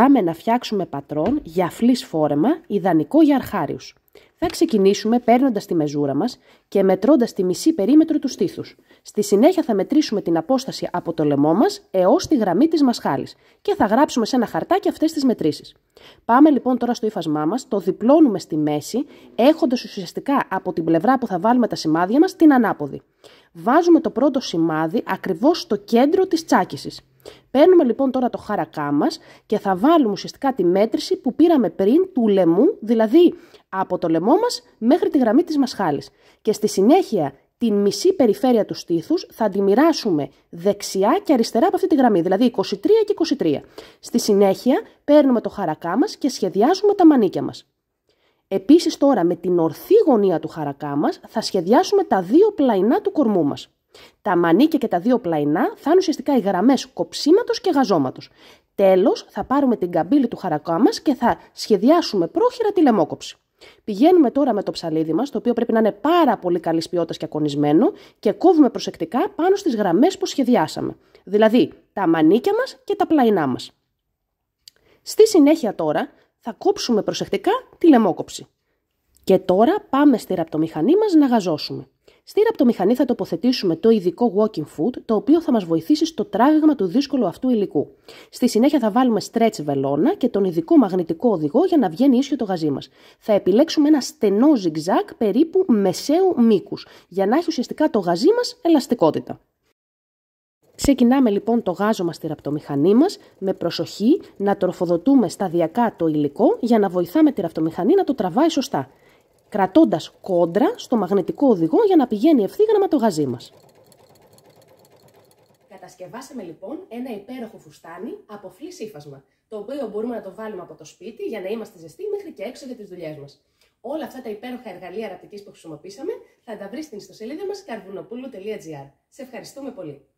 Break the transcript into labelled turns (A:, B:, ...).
A: Πάμε να φτιάξουμε πατρόν για φλής φόρεμα, ιδανικό για αρχάριους. Θα ξεκινήσουμε παίρνοντας τη μεζούρα μας και μετρώντας τη μισή περίμετρο του στήθους. Στη συνέχεια θα μετρήσουμε την απόσταση από το λαιμό μας έως τη γραμμή της μασχάλης και θα γράψουμε σε ένα χαρτάκι αυτές τις μετρήσεις. Πάμε λοιπόν τώρα στο ύφασμά μας, το διπλώνουμε στη μέση, έχοντας ουσιαστικά από την πλευρά που θα βάλουμε τα σημάδια μας την ανάποδη. Βάζουμε το πρώτο σημάδι ακριβώς στο κέντρο της τσάκισης. Παίρνουμε λοιπόν τώρα το χάρακά μας και θα βάλουμε ουσιαστικά τη μέτρηση που πήραμε πριν του λαιμού, δηλαδή από το λαιμό μας μέχρι τη γραμμή της μασχάλης. Και στη συνέχεια την μισή περιφέρεια του στήθους θα τη μοιράσουμε δεξιά και αριστερά από αυτή τη γραμμή, δηλαδή 23 και 23. Στη συνέχεια παίρνουμε το χαρακά μας και σχεδιάζουμε τα μανίκια μας. Επίσης τώρα με την ορθή γωνία του χαρακά μας θα σχεδιάσουμε τα δύο πλαϊνά του κορμού μας. Τα μανίκια και τα δύο πλαϊνά θα είναι ουσιαστικά οι γραμμές κοψίματος και γαζώματος. Τέλος, θα πάρουμε την καμπύλη του χαρακά μας και θα σχεδιάσουμε πρόχειρα τη λαιμόκοψη. Πηγαίνουμε τώρα με το ψαλίδι μας, το οποίο πρέπει να είναι πάρα πολύ καλής ποιότητας και ακονισμένο, και κόβουμε προσεκτικά πάνω στις γραμμές που σχεδιάσαμε. Δηλαδή τα μανίκια μας και τα πλαϊνά μας. Στη συνέχεια τώρα θα κόψουμε προσεκτικά τη λαιμόκοψη. Και τώρα πάμε στη ραπτομηχανή μας να γαζώσουμε. Στη ραπτομηχανή θα τοποθετήσουμε το ειδικό walking foot, το οποίο θα μας βοηθήσει στο τράβηγμα του δύσκολου αυτού υλικού. Στη συνέχεια θα βάλουμε stretch βελόνα και τον ειδικό μαγνητικό οδηγό για να βγαίνει ίσιο το γαζί μας. Θα επιλέξουμε ένα στενό zigzag περίπου μεσαίου μήκους, για να έχει ουσιαστικά το γαζί μας ελαστικότητα. Ξεκινάμε λοιπόν το γάζο μας στη ραπτομηχανή μας με προσοχή να τροφοδοτούμε σταδιακά το υλικό για να βοηθάμε τη ραπτομηχανή να το τραβάει σωστά κρατώντας κόντρα στο μαγνητικό οδηγό για να πηγαίνει ευθύγραμμα το γαζί μας. Κατασκευάσαμε λοιπόν ένα υπέροχο φουστάνι από φλή ύφασμα, το οποίο μπορούμε να το βάλουμε από το σπίτι για να είμαστε ζεστοί μέχρι και έξω για τις δουλειές μας. Όλα αυτά τα υπέροχα εργαλεία ραπτικής που χρησιμοποίησαμε θα τα βρεις στην ιστοσελίδα μας καρβουνοπούλου.gr. Σε ευχαριστούμε πολύ.